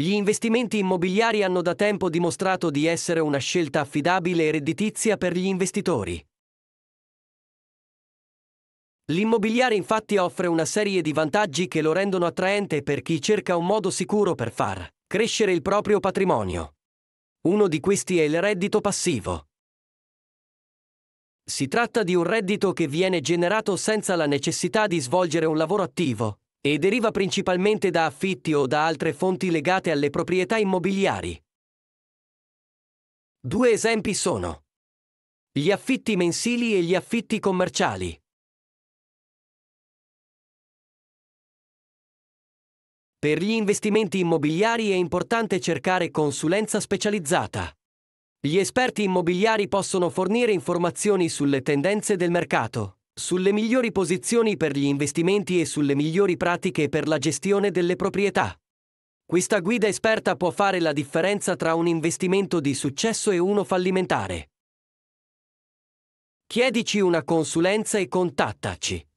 Gli investimenti immobiliari hanno da tempo dimostrato di essere una scelta affidabile e redditizia per gli investitori. L'immobiliare infatti offre una serie di vantaggi che lo rendono attraente per chi cerca un modo sicuro per far crescere il proprio patrimonio. Uno di questi è il reddito passivo. Si tratta di un reddito che viene generato senza la necessità di svolgere un lavoro attivo, e deriva principalmente da affitti o da altre fonti legate alle proprietà immobiliari. Due esempi sono gli affitti mensili e gli affitti commerciali. Per gli investimenti immobiliari è importante cercare consulenza specializzata. Gli esperti immobiliari possono fornire informazioni sulle tendenze del mercato, sulle migliori posizioni per gli investimenti e sulle migliori pratiche per la gestione delle proprietà. Questa guida esperta può fare la differenza tra un investimento di successo e uno fallimentare. Chiedici una consulenza e contattaci.